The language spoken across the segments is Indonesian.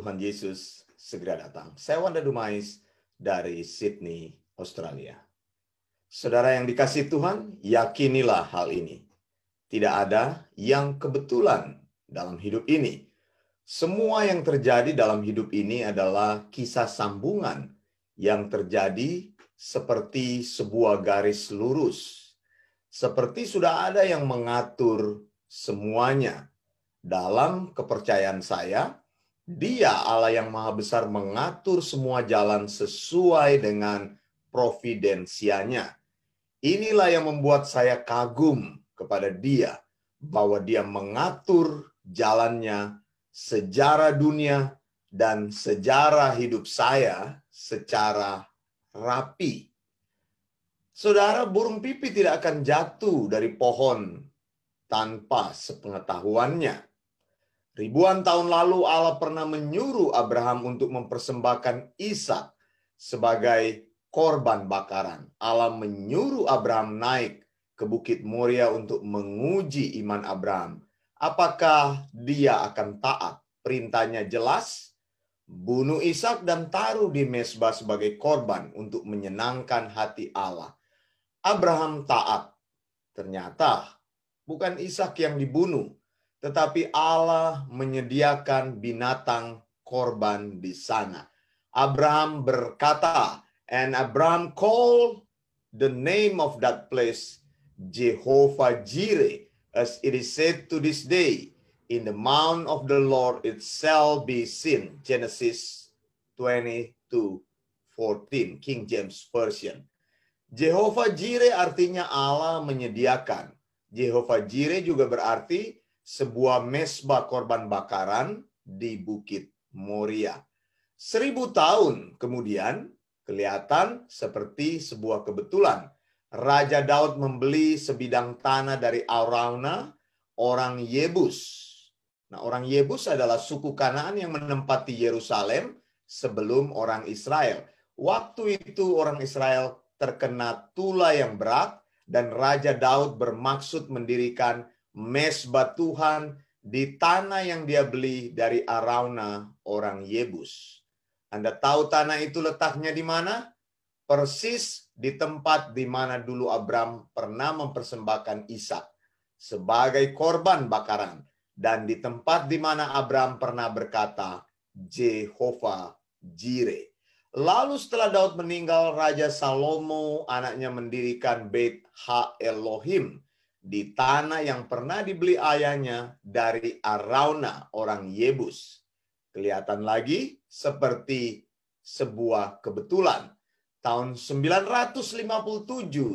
Tuhan Yesus segera datang. Saya Wanda Dumais dari Sydney, Australia. Saudara yang dikasih Tuhan, yakinilah hal ini. Tidak ada yang kebetulan dalam hidup ini. Semua yang terjadi dalam hidup ini adalah kisah sambungan yang terjadi seperti sebuah garis lurus. Seperti sudah ada yang mengatur semuanya. Dalam kepercayaan saya, dia Allah yang maha besar mengatur semua jalan sesuai dengan providensianya. Inilah yang membuat saya kagum kepada dia bahwa dia mengatur jalannya sejarah dunia dan sejarah hidup saya secara rapi. Saudara, burung pipi tidak akan jatuh dari pohon tanpa sepengetahuannya. Ribuan tahun lalu Allah pernah menyuruh Abraham untuk mempersembahkan Ishak sebagai korban bakaran. Allah menyuruh Abraham naik ke Bukit Moria untuk menguji iman Abraham. Apakah dia akan taat? Perintahnya jelas, bunuh Ishak dan taruh di mesbah sebagai korban untuk menyenangkan hati Allah. Abraham taat. Ternyata bukan Ishak yang dibunuh, tetapi Allah menyediakan binatang korban di sana. Abraham berkata, and Abraham called the name of that place Jehovah Jireh, as it is said to this day, in the mount of the Lord it shall be seen. Genesis 22:14 King James Version. Jehovah Jireh artinya Allah menyediakan. Jehovah Jireh juga berarti sebuah mesbah korban bakaran di Bukit Moria. Seribu tahun kemudian, kelihatan seperti sebuah kebetulan. Raja Daud membeli sebidang tanah dari Arauna, orang Yebus. Nah, orang Yebus adalah suku Kanaan yang menempati Yerusalem sebelum orang Israel. Waktu itu orang Israel terkena tula yang berat dan Raja Daud bermaksud mendirikan mes batuhan di tanah yang dia beli dari Arauna orang Yebus. Anda tahu tanah itu letaknya di mana? Persis di tempat di mana dulu Abram pernah mempersembahkan Ishak sebagai korban bakaran dan di tempat di mana Abram pernah berkata Jehova Jire. Lalu setelah Daud meninggal, Raja Salomo anaknya mendirikan Beit Ha Elohim di tanah yang pernah dibeli ayahnya dari Arauna orang Yebus. Kelihatan lagi seperti sebuah kebetulan. Tahun 957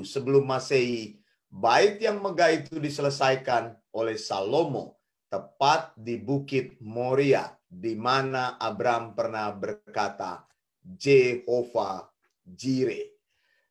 sebelum Masehi, bait yang megah itu diselesaikan oleh Salomo tepat di Bukit Moria di mana Abram pernah berkata Jehova Jireh.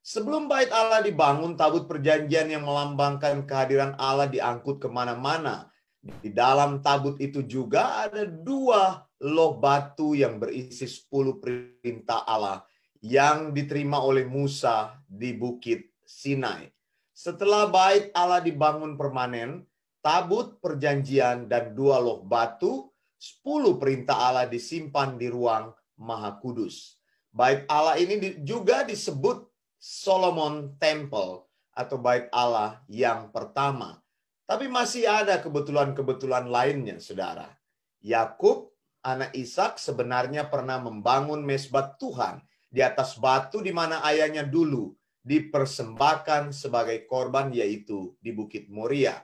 Sebelum bait Allah dibangun, tabut perjanjian yang melambangkan kehadiran Allah diangkut kemana-mana. Di dalam tabut itu juga ada dua loh batu yang berisi sepuluh perintah Allah yang diterima oleh Musa di Bukit Sinai. Setelah bait Allah dibangun permanen, tabut perjanjian dan dua loh batu, sepuluh perintah Allah disimpan di ruang Maha Kudus. Bait Allah ini juga disebut Solomon Temple atau bait Allah yang pertama. Tapi masih ada kebetulan-kebetulan lainnya, Saudara. Yakub, anak Ishak sebenarnya pernah membangun mesbah Tuhan di atas batu di mana ayahnya dulu dipersembahkan sebagai korban yaitu di Bukit Moria.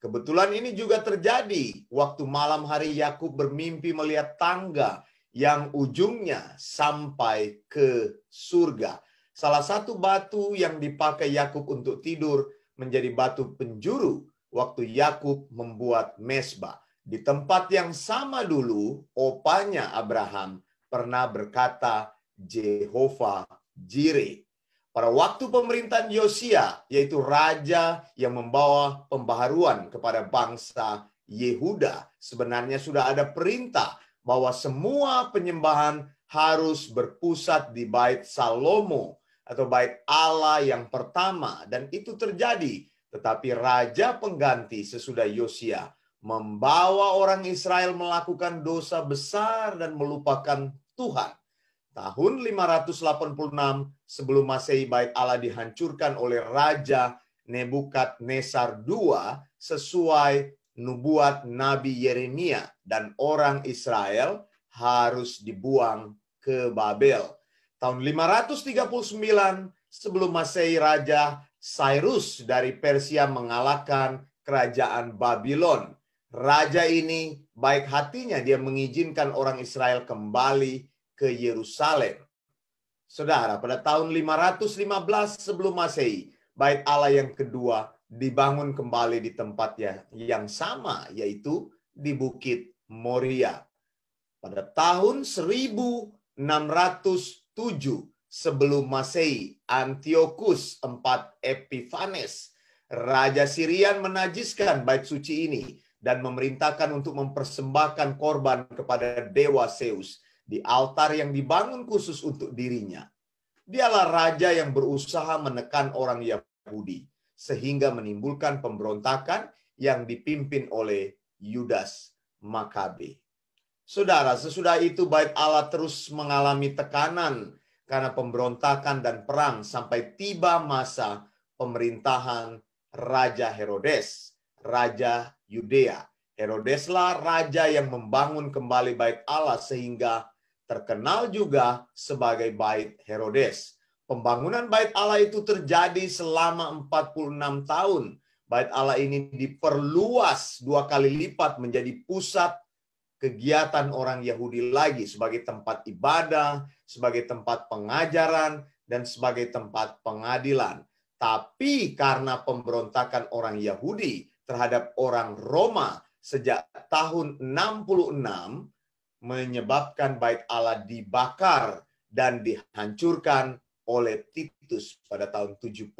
Kebetulan ini juga terjadi waktu malam hari Yakub bermimpi melihat tangga yang ujungnya sampai ke surga. Salah satu batu yang dipakai Yakub untuk tidur menjadi batu penjuru waktu Yakub membuat mesbah. Di tempat yang sama dulu, opanya Abraham pernah berkata, Jehova jire. Pada waktu pemerintahan Yosia, yaitu raja yang membawa pembaharuan kepada bangsa Yehuda, sebenarnya sudah ada perintah bahwa semua penyembahan harus berpusat di bait Salomo atau bait Allah yang pertama dan itu terjadi tetapi raja pengganti sesudah Yosia membawa orang Israel melakukan dosa besar dan melupakan Tuhan. Tahun 586 sebelum Masehi bait Allah dihancurkan oleh raja Nebukadnezar II sesuai nubuat Nabi Yeremia dan orang Israel harus dibuang ke Babel tahun 539 sebelum Masehi Raja Cyrus dari Persia mengalahkan kerajaan Babylon. Raja ini baik hatinya dia mengizinkan orang Israel kembali ke Yerusalem. Saudara, pada tahun 515 sebelum Masehi, bait Allah yang kedua dibangun kembali di tempatnya yang sama yaitu di Bukit Moria. Pada tahun 1600 7 sebelum Masehi, Antiochus 4 Epiphanes, Raja Sirian menajiskan bait suci ini dan memerintahkan untuk mempersembahkan korban kepada dewa Zeus di altar yang dibangun khusus untuk dirinya. Dialah raja yang berusaha menekan orang Yahudi sehingga menimbulkan pemberontakan yang dipimpin oleh Yudas Makabe. Saudara, sesudah itu bait Allah terus mengalami tekanan karena pemberontakan dan perang sampai tiba masa pemerintahan Raja Herodes, Raja Yudea. Herodeslah raja yang membangun kembali bait Allah sehingga terkenal juga sebagai bait Herodes. Pembangunan bait Allah itu terjadi selama 46 tahun. Bait Allah ini diperluas dua kali lipat menjadi pusat kegiatan orang Yahudi lagi sebagai tempat ibadah, sebagai tempat pengajaran, dan sebagai tempat pengadilan. Tapi karena pemberontakan orang Yahudi terhadap orang Roma sejak tahun 66 menyebabkan bait Allah dibakar dan dihancurkan oleh Titus pada tahun 70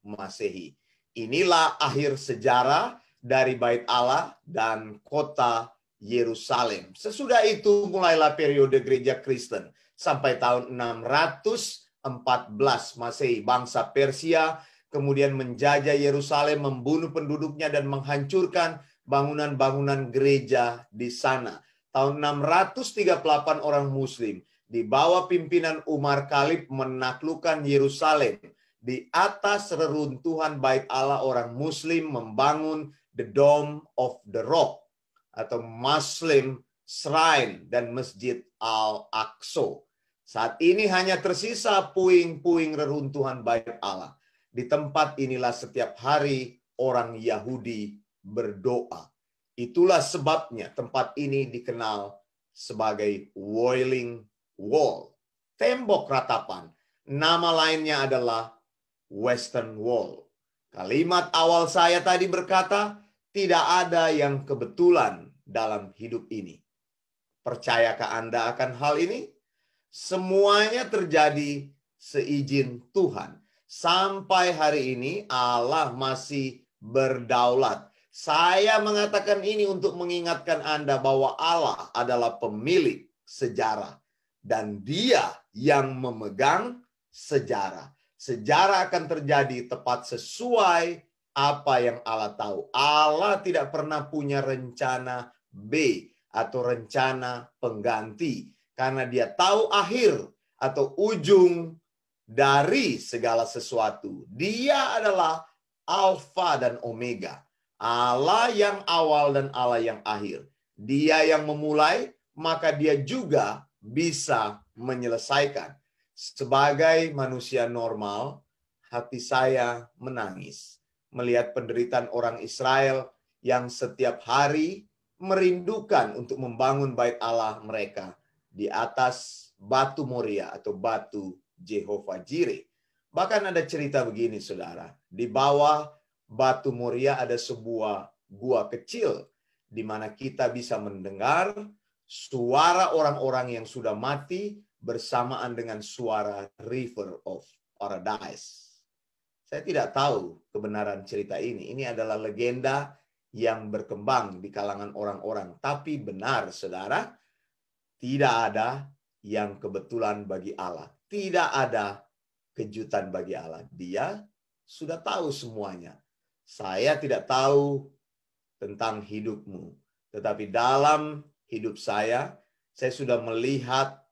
Masehi. Inilah akhir sejarah dari bait Allah dan kota Yerusalem. Sesudah itu mulailah periode gereja Kristen sampai tahun 614 Masehi. Bangsa Persia kemudian menjajah Yerusalem, membunuh penduduknya dan menghancurkan bangunan-bangunan gereja di sana. Tahun 638 orang muslim di bawah pimpinan Umar Khalif menaklukkan Yerusalem. Di atas reruntuhan baik Allah orang muslim membangun the Dome of the Rock atau Muslim Shrine dan Masjid Al-Aqsa. Saat ini hanya tersisa puing-puing reruntuhan bait Allah. Di tempat inilah setiap hari orang Yahudi berdoa. Itulah sebabnya tempat ini dikenal sebagai Wailing Wall, tembok ratapan. Nama lainnya adalah Western Wall. Kalimat awal saya tadi berkata, tidak ada yang kebetulan dalam hidup ini. Percayakah Anda akan hal ini? Semuanya terjadi seizin Tuhan. Sampai hari ini Allah masih berdaulat. Saya mengatakan ini untuk mengingatkan Anda bahwa Allah adalah pemilik sejarah dan Dia yang memegang sejarah. Sejarah akan terjadi tepat sesuai apa yang Allah tahu. Allah tidak pernah punya rencana B atau rencana pengganti karena dia tahu akhir atau ujung dari segala sesuatu. Dia adalah alfa dan omega. Allah yang awal dan Allah yang akhir. Dia yang memulai, maka dia juga bisa menyelesaikan. Sebagai manusia normal, hati saya menangis melihat penderitaan orang Israel yang setiap hari merindukan untuk membangun bait Allah mereka di atas batu Moria atau batu Jehovah Jireh. Bahkan ada cerita begini, saudara. Di bawah batu Moria ada sebuah gua kecil di mana kita bisa mendengar suara orang-orang yang sudah mati bersamaan dengan suara River of Paradise. Saya tidak tahu kebenaran cerita ini. Ini adalah legenda yang berkembang di kalangan orang-orang, tapi benar, saudara, tidak ada yang kebetulan bagi Allah, tidak ada kejutan bagi Allah. Dia sudah tahu semuanya. Saya tidak tahu tentang hidupmu, tetapi dalam hidup saya, saya sudah melihat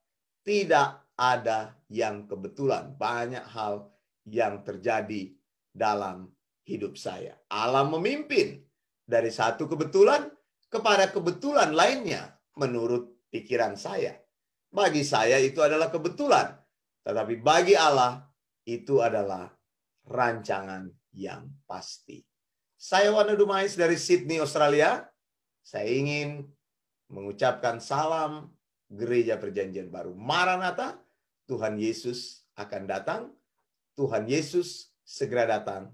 tidak ada yang kebetulan. Banyak hal yang terjadi dalam hidup saya. Allah memimpin dari satu kebetulan kepada kebetulan lainnya menurut pikiran saya. Bagi saya itu adalah kebetulan, tetapi bagi Allah itu adalah rancangan yang pasti. Saya Wanda Dumais dari Sydney, Australia. Saya ingin mengucapkan salam Gereja Perjanjian Baru. Maranatha, Tuhan Yesus akan datang Tuhan Yesus segera datang.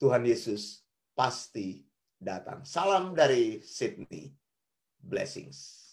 Tuhan Yesus pasti datang. Salam dari Sydney. Blessings.